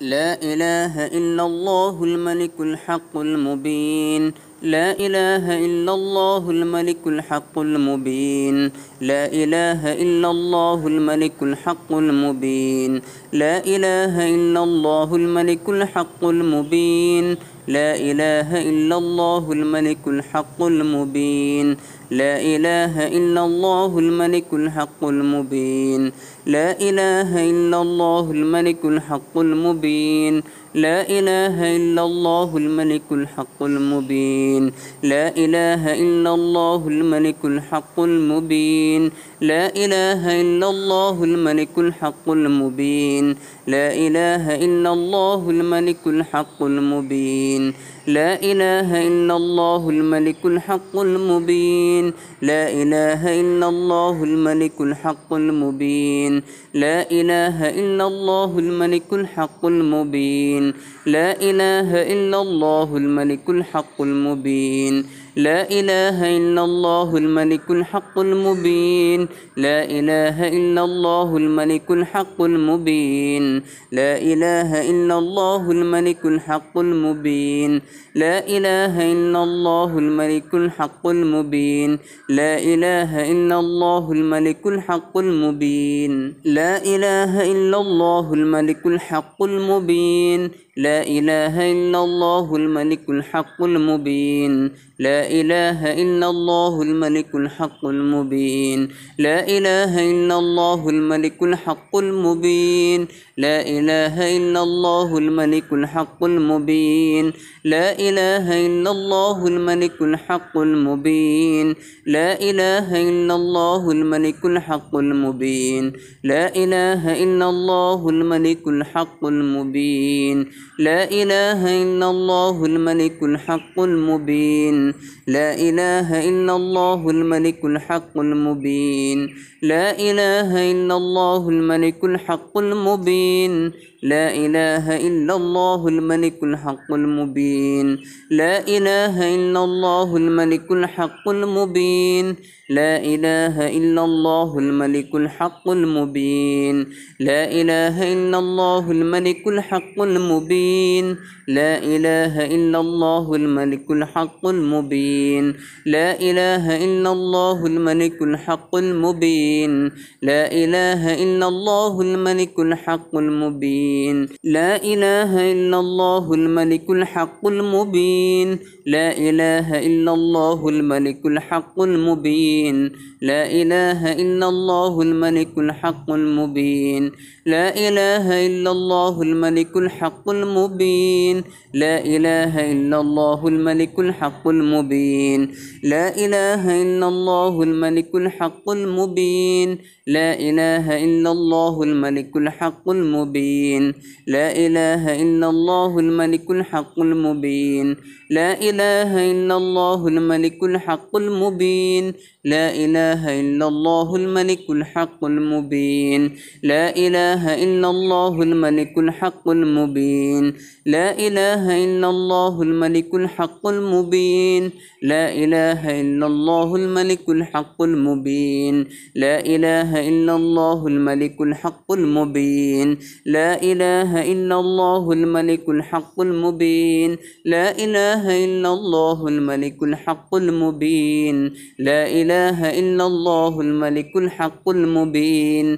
لا إله إلا الله الملك الحق المبين لا إله إلا الله الملك الحق المبين لا إله إلا الله الملك الحق المبين لا إله إلا الله الملك الحق المبين لا إله إلا الله الملك الحق المبين لا إله إلا الله الملك الحق المبين لا إله إلا الله الملك الحق المبين لا إله إلا الله الملك الحق المبين لا إله إلا الله الملك الحق المبين لا إله إلا الله الملك الحق المبين لا إله إلا الله الملك الحق المبين لا إله إلا الله الملك الحق المبين لا إله إلا الله الملك الحق المبين لا إله إلا الله الملك الحق المبين لا إله إلا الله الملك الحق المبين لا إله إلا الله الملك الحق المبين لا إله إلا الله الملك الحق المبين لا إله إلا الله الملك الحق المبين لا إله إلا الله الملك الحق المبين لا إله إلا الله الملك الحق المبين لا إله إلا الله الملك الحق المبين لا إله إلا الله الملك الحق المبين لا إله إلا الله الملك الحق المبين لا إله إلا الله الملك الحق المبين لا إله إلا الله الملك الحق المبين لا إله إلا الله الملك الحق المبين لا إله إلا الله الملك الحق المبين لا إله إلا الله الملك الحق المبين لا إله إلا الله الملك الحق المبين لا إله إلا الله الملك الحق المبين لا إله إلا الله الملك الحق المبين لا إله إلا الله الملك الحق المبين لا إله إلا الله الملك الحق المبين لا إله إلا الله الملك الحق المبين لا إله إلا الله الملك الحق المبين لا إله إلا الله الملك الحق المبين لا إله إلا الله الملك الحق المبين لا إله إلا الله الملك الحق المبين الدين لا إله إلا الله الملك الحق المبين لا إله إلا الله الملك الحق المبين لا إله إلا الله الملك الحق المبين لا إله إلا الله الملك الحق المبين لا إله إلا الله الملك الحق المبين لا إله إلا الله الملك الحق المبين لا إله إلا الله الملك الحق المبين لا إله إلا الله الملك الحق المبين لا إله إلا الله الملك الحق المبين لا إله إلا الله الملك الحق المبين لا إله إلا الله الملك الحق المبين لا إله إلا الله الملك الحق المبين لا إله إلا الله الملك الحق المبين لا إله إلا الله الملك الحق المبين لا إله إلا الله الملك الحق المبين لا إله إلا الله الملك الحق المبين لا إله إلا الله الملك الحق المبين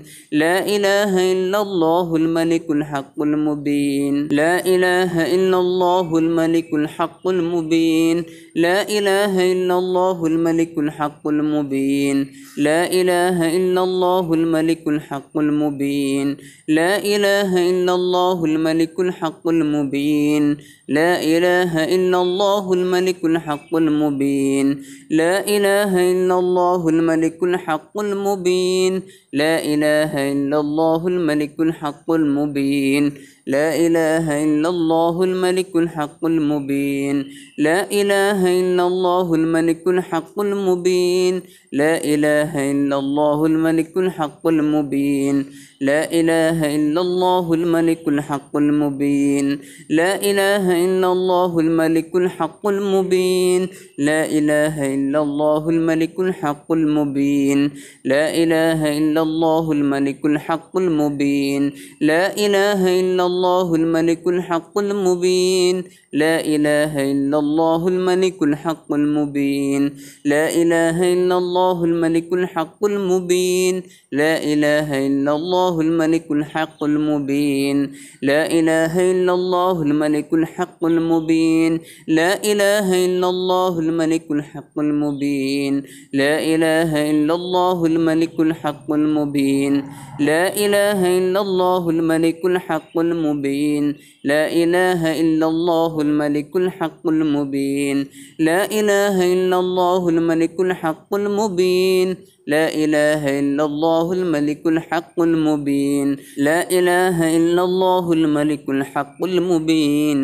لا إله إلا الله الملك الحق المبين لا إله إلا الله الملك الحق المبين لا إله إلا الله الملك الحق المبين لا إله إلا الله الملك الحق المبين لا إله إلا الله الملك الحق المبين لا إله إلا الله الملك الحق المبين لا إله إلا الله الملك الحق المبين لا إله إلا الله الملك الحق المبين لا إله إلا الله الملك الحق المبين لا إله إله إلا الله الملك الحق المبين لا إله إلا الله الملك الحق المبين لا إله إلا الله الملك الحق المبين لا إله إلا الله الملك الحق المبين لا إله إلا الله الملك الحق المبين لا إله إلا الله الملك الحق المبين لا إله إلا الله الملك الحق المبين لا إله إلا الله الملك الملك الحق المبين لا إله إلا الله الملك الحق المبين لا إله إلا الله الملك الحق المبين لا إله إلا الله الملك الحق المبين لا إله إلا الله الملك الحق المبين لا إله إلا الله الملك الحق المبين لا إله إلا الله الملك الحق المبين لا إله إلا الله الملك الحق المبين لا إله إلا الله الملك الحق المبين لا إله إلا الله الملك الحق المبين لا إله إلا الله الملك الحق المبين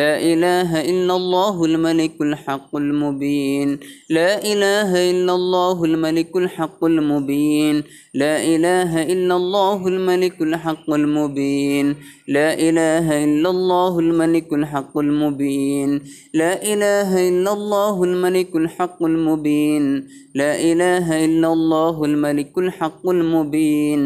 لا إله إلا الله الملك الحق المبين لا إله إلا الله الملك الحق المبين لا إله إلا الله الملك الحق المبين لا إله إلا الله الملك الحق المبين لا إله إلا الله الملك الحق المبين لا إله إلا الله الله الملك الحق المبين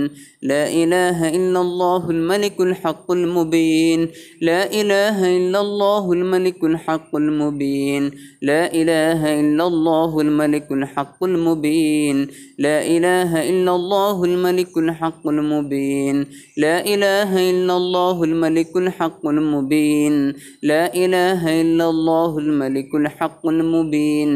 لا إله إلا الله الملك الحق المبين لا إله إلا الله الملك الحق المبين لا إله إلا الله الملك الحق المبين لا إله إلا الله الملك الحق المبين لا إله إلا الله الملك الحق المبين لا إله إلا الله الملك الحق المبين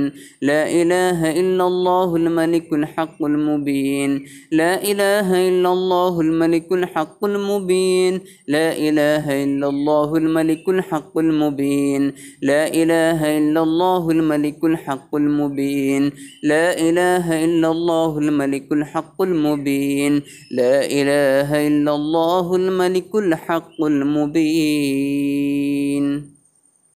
لا إله إلا الله الملك الحق الحق المبين لا إله إلا الله الملك الحق المبين لا إله إلا الله الملك الحق المبين لا إله إلا الله الملك الحق المبين لا إله إلا الله الملك الحق المبين لا إله إلا الله الملك الحق المبين